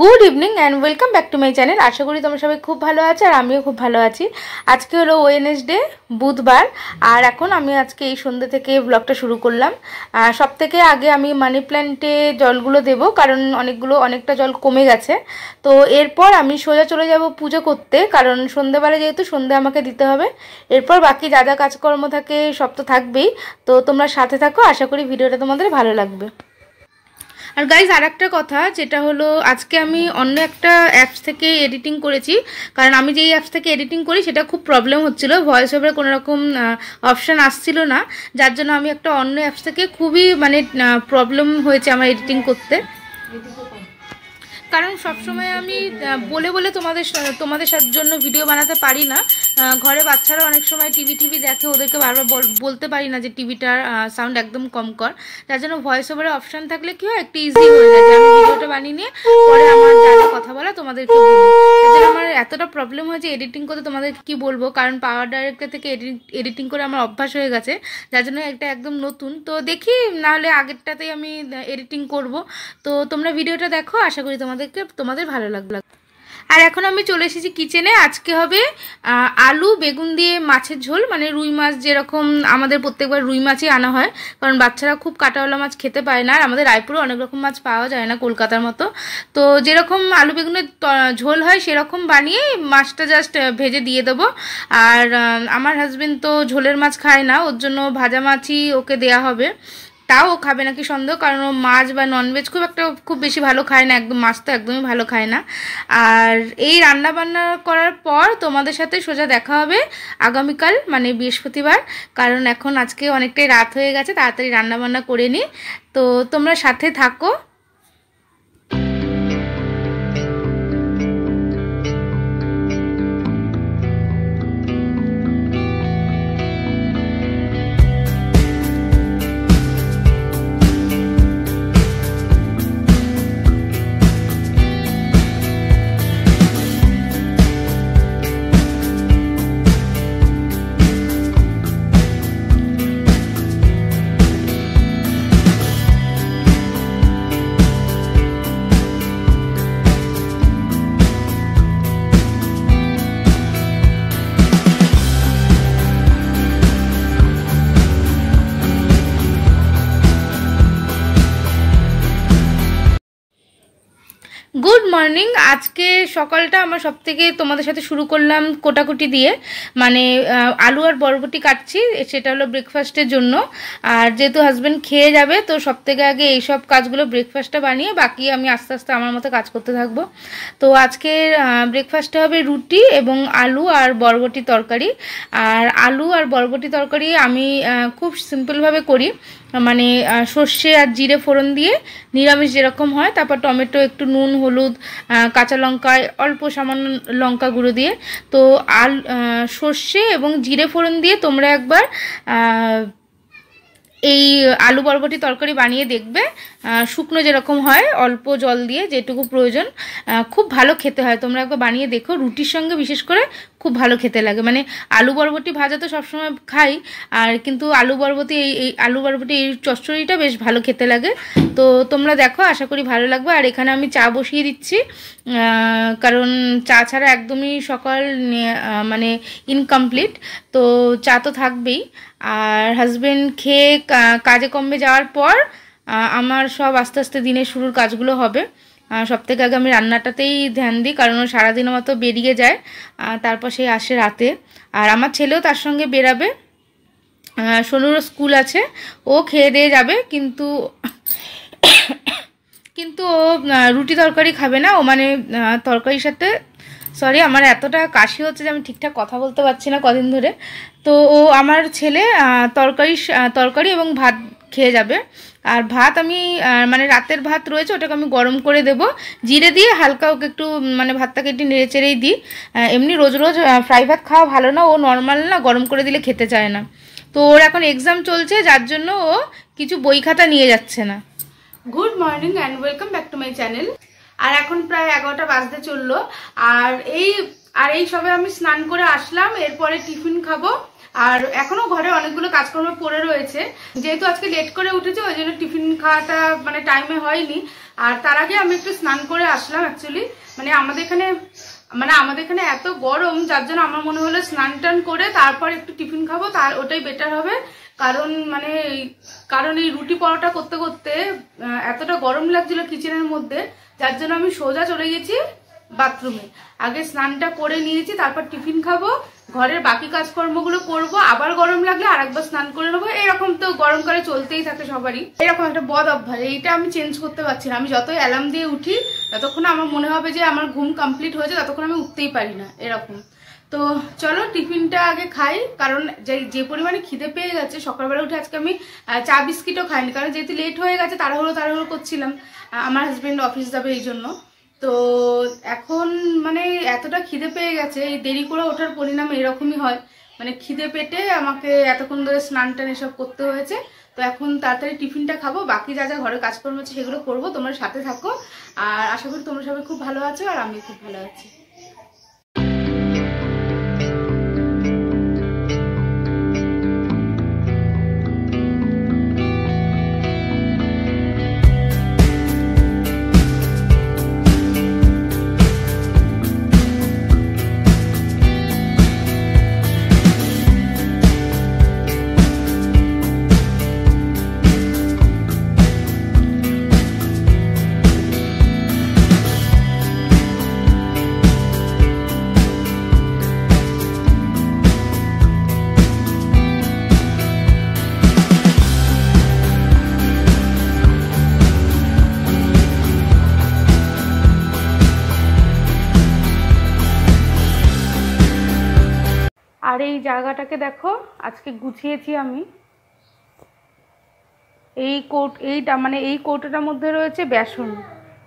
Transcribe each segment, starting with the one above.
good evening and welcome back to my channel আশা করি তোমরা সবাই খুব ভালো আছে আর আমিও খুব ভালো আছি আজকে হলো ওয়েনেসডে বুধবার আর এখন আমি আজকে এই সন্ধ্যে থেকে ব্লগটা শুরু করলাম সব থেকে আগে আমি মানি প্ল্যান্টে জলগুলো দেব কারণ অনেকগুলো অনেকটা জল কমে গেছে তো এরপর আমি সোজা চলে যাব পুজো করতে কারণ সন্ধেবেলা যেহেতু সন্ধে আমাকে দিতে হবে এরপর বাকি যা যা কাজকর্ম থাকে সব তো থাকবেই তো তোমরা সাথে থাকো আশা করি ভিডিওটা তোমাদের ভালো লাগবে আর গাইজ আর একটা কথা যেটা হলো আজকে আমি অন্য একটা অ্যাপস থেকে এডিটিং করেছি কারণ আমি যেই অ্যাপস থেকে এডিটিং করি সেটা খুব প্রবলেম হচ্ছিলো ভয়েস ওভার কোনো রকম অপশান আসছিল না যার জন্য আমি একটা অন্য অ্যাপস থেকে খুবই মানে প্রবলেম হয়েছে আমার এডিটিং করতে কারণ সবসময় আমি বলে বলে তোমাদের তোমাদের জন্য ভিডিও বানাতে পারি না ঘরে বাচ্চারা অনেক সময় টিভি টিভি দেখে ওদেরকে বারবার বলতে পারি না যে টিভিটার সাউন্ড একদম কম কর তার জন্য ভয়েস ওভারে অপশান থাকলে কি হয় একটু ইজি হয়ে যায় যে আমি ভিডিওটা বানিয়ে নিয়ে পরে আমার যারা কথা বলা তোমাদেরকে বলি তার আমার এতটা প্রবলেম হয়েছে এডিটিং করতে তোমাদের কি বলবো কারণ পাওয়ার ডাইরেক্টর থেকে এডিটিং করে আমার অভ্যাস হয়ে গেছে যার জন্য একটা একদম নতুন তো দেখি নাহলে আগেরটাতেই আমি এডিটিং করব তো তোমরা ভিডিওটা দেখো আশা করি তোমাদেরকে তোমাদের ভালো লাগলো আর এখন আমি চলে এসেছি কিচেনে আজকে হবে আলু বেগুন দিয়ে মাছের ঝোল মানে রুই মাছ যেরকম আমাদের প্রত্যেকবার রুই মাছই আনা হয় কারণ বাচ্চারা খুব কাটাওয়ালা মাছ খেতে পায় না আর আমাদের রায়পুরে অনেক রকম মাছ পাওয়া যায় না কলকাতার মতো তো যেরকম আলু বেগুনের ঝোল হয় সেরকম বানিয়ে মাছটা জাস্ট ভেজে দিয়ে দেবো আর আমার হাজবেন্ড তো ঝোলের মাছ খায় না ওর জন্য ভাজা মাছই ওকে দেয়া হবে তাও খাবে নাকি সন্দেহ কারণ ও মাছ বা ননভেজ খুব একটা খুব বেশি ভালো খায় না একদম মাছ তো একদমই ভালো খায় না আর এই রান্না বান্না করার পর তোমাদের সাথে সোজা দেখা হবে আগামীকাল মানে বৃহস্পতিবার কারণ এখন আজকে অনেকটাই রাত হয়ে গেছে তাড়াতাড়ি রান্না বান্না করে নিই তো তোমরা সাথে থাকো মর্নিং আজকে সকালটা আমার সব থেকে তোমাদের সাথে শুরু করলাম কোটাকুটি দিয়ে মানে আলু আর বরবটি কাটছি সেটা হলো ব্রেকফাস্টের জন্য আর যেহেতু হাজব্যান্ড খেয়ে যাবে তো সব থেকে আগে এইসব কাজগুলো ব্রেকফাস্টটা বানিয়ে বাকি আমি আস্তে আস্তে আমার মতো কাজ করতে থাকবো তো আজকে ব্রেকফাস্টটা হবে রুটি এবং আলু আর বরবটি তরকারি আর আলু আর বরবটি তরকারি আমি খুব সিম্পলভাবে করি মানে সর্ষে আর জিরে ফোড়ন দিয়ে নিরামিষ যেরকম হয় তারপর টমেটো একটু নুন হলুদ কাঁচা লঙ্কা অল্প সামান্য লঙ্কা গুঁড়ো দিয়ে তো আল সর্ষে এবং জিরে ফোড়ন দিয়ে তোমরা একবার এই আলু বরবটি তরকারি বানিয়ে দেখবে শুকনো যেরকম হয় অল্প জল দিয়ে যেটুকু প্রয়োজন খুব ভালো খেতে হয় তোমরা একবার বানিয়ে দেখো রুটির সঙ্গে বিশেষ করে খুব ভালো খেতে লাগে মানে আলু বরবটি ভাজা তো সবসময় খাই আর কিন্তু আলু বরবটি এই আলু বরবটি এই চচ্চড়িটা বেশ ভালো খেতে লাগে তো তোমরা দেখো আশা করি ভালো লাগবে আর এখানে আমি চা বসিয়ে দিচ্ছি কারণ চা ছাড়া একদমই সকাল মানে ইনকমপ্লিট তো চা তো থাকবেই আর হাজব্যান্ড খেয়ে কাজে কমবে যাওয়ার পর আমার সব আস্তে আস্তে দিনের শুরুর কাজগুলো হবে সব থেকে আগে আমি রান্নাটাতেই ধ্যান দিই কারণ ও সারাদিন মতো বেরিয়ে যায় তারপর সেই আসে রাতে আর আমার ছেলেও তার সঙ্গে বেরাবে সোনুরও স্কুল আছে ও খেয়ে দিয়ে যাবে কিন্তু কিন্তু ও রুটি তরকারি খাবে না ও মানে তরকারির সাথে সরি আমার এতটা কাশি হচ্ছে যে আমি ঠিকঠাক কথা বলতে পারছি না কদিন ধরে তো ও আমার ছেলে তরকারি তরকারি এবং ভাত খেয়ে যাবে আর ভাত আমি মানে রাতের ভাত রয়েছে ওটাকে আমি গরম করে দেব জিরে দিয়ে হালকা ওকে একটু মানে ভাতটাকে একটু নেড়েচেড়েই দিই এমনি রোজ রোজ ফ্রাই ভাত খাওয়া ভালো না ও নর্মাল না গরম করে দিলে খেতে চায় না তো ওর এখন এক্সাম চলছে যার জন্য ও কিছু বই খাতা নিয়ে যাচ্ছে না good morning and welcome back to my channel আর এখন প্রায় এগারোটা বাজতে চললো আর এই আর এই সবে আমি স্নান করে আসলাম এরপরে টিফিন খাবো আর এখনো ঘরে অনেকগুলো কাজকর্ম পড়ে রয়েছে যেহেতু আজকে লেট করে উঠেছে ওই জন্য টিফিন খাওয়াটা মানে টাইমে হয়নি আর তার আগে আমি একটু স্নান করে আসলাম অ্যাকচুয়ালি মানে আমাদের এখানে মানে আমাদের এখানে এত গরম যার জন্য আমার মনে হলো স্নান টান করে তারপর একটু টিফিন খাবো তার ওটাই বেটার হবে কারণ মানে কারণ এই রুটি পরোটা করতে করতে এতটা গরম লাগছিল কিচেনের মধ্যে যার জন্য আমি সোজা চলে গেছি বাথরুমে আগে স্নানটা করে নিয়েছি তারপর টিফিন খাবো ঘরের বাকি কাজকর্মগুলো করব আবার গরম লাগলে আর একবার স্নান করে নেবো এরকম তো গরমকালে চলতেই থাকে সবারই এরকম একটা বদ অভ্যাস এইটা আমি চেঞ্জ করতে পারছি না আমি যতই অ্যালার্ম দিয়ে উঠি ততক্ষণ আমার মনে হবে যে আমার ঘুম কমপ্লিট হয়েছে ততক্ষণ আমি উঠতেই পারি না এরকম তো চলো টিফিনটা আগে খাই কারণ যে পরিমাণে খিদে পেয়ে গেছে সকালবেলা উঠে আজকে আমি চা বিস্কিটও খাইনি কারণ যেহেতু লেট হয়ে গেছে তাড়াহুড়ো তাড়াহুড়ো করছিলাম আমার হাজব্যান্ড অফিস যাবে এই জন্য তো এখন মানে এতটা খিদে পেয়ে গেছে এই দেরি করে ওঠার পরিণাম এরকমই হয় মানে খিদে পেটে আমাকে এতক্ষণ ধরে স্নান টান এসব করতে হয়েছে তো এখন তাড়াতাড়ি টিফিনটা খাবো বাকি যা যা ঘরে কাজকর্ম আছে সেগুলো করবো তোমরা সাথে থাকো আর আশা করি তোমরা সবাই খুব ভালো আছো আর আমি খুব ভালো আছি এই জায়গাটাকে দেখো আজকে গুছিয়েছি আমি এই কোট এইটা মানে এই কোটটার মধ্যে রয়েছে বেসন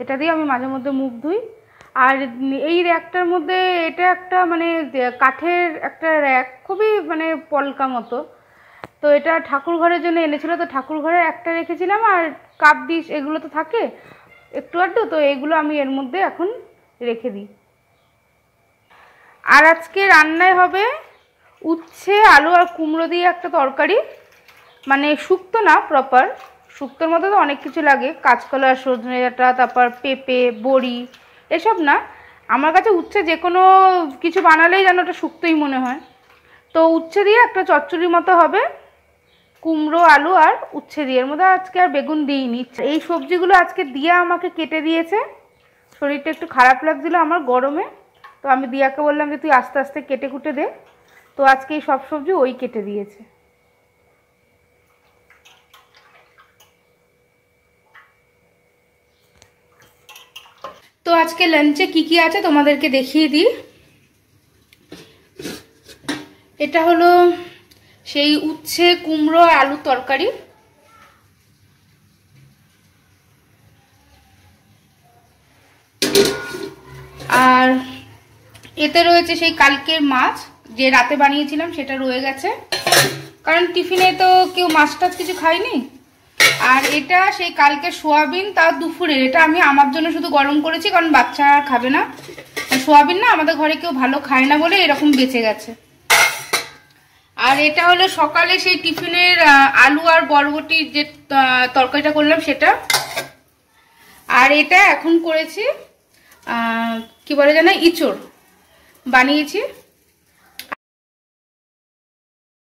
এটা দিয়ে আমি মাঝে মধ্যে মুখ ধুই আর এই র্যাকটার মধ্যে এটা একটা মানে কাঠের একটা র্যাক খুবই মানে পলকা মতো তো এটা ঠাকুর ঘরের জন্য এনেছিল তো ঠাকুর ঘরে একটা রেখেছিলাম আর কাপ ডিশ এগুলো তো থাকে একটু আড্ডু তো এগুলো আমি এর মধ্যে এখন রেখে দিই আর আজকে রান্নায় হবে উচ্ছে আলু আর কুমড়ো দিয়ে একটা তরকারি মানে শুক্তো না প্রপার শুক্তোর মতো তো অনেক কিছু লাগে কাঁচকলা সজনে ডাঁটা তারপর পেঁপে বড়ি এসব না আমার কাছে উচ্ছে যে কোনো কিছু বানালেই যেন ওটা শুক্তোই মনে হয় তো উচ্ছে দিয়ে একটা চচ্চড়ির মতো হবে কুমড়ো আলু আর উচ্ছে দিয়ে এর মধ্যে আজকে আর বেগুন দিইনি এই সবজিগুলো আজকে দিয়া আমাকে কেটে দিয়েছে শরীরটা একটু খারাপ লাগছিলো আমার গরমে তো আমি দিয়াকে বললাম যে তুই আস্তে আস্তে কেটে কুটে দে তো আজকে সব সবজি ওই কেটে দিয়েছে তো আজকে লাঞ্চে কি কি আছে তোমাদেরকে দেখিয়ে দিই এটা হলো সেই উচ্ছে কুমড়ো আলু তরকারি আর এতে রয়েছে সেই কালকের মাছ যে রাতে বানিয়েছিলাম সেটা রয়ে গেছে কারণ টিফিনে তো কেউ মাছ টাছ কিছু খায়নি আর এটা সেই কালকে সোয়াবিন তার দুপুরে এটা আমি আমার জন্য শুধু গরম করেছি কারণ বাচ্চা খাবে না সোয়াবিন না আমাদের ঘরে কেউ ভালো খায় না বলে এরকম বেঁচে গেছে আর এটা হলো সকালে সেই টিফিনের আলু আর বরবটির যে তরকারিটা করলাম সেটা আর এটা এখন করেছি কি বলে জানা ইচড় বানিয়েছি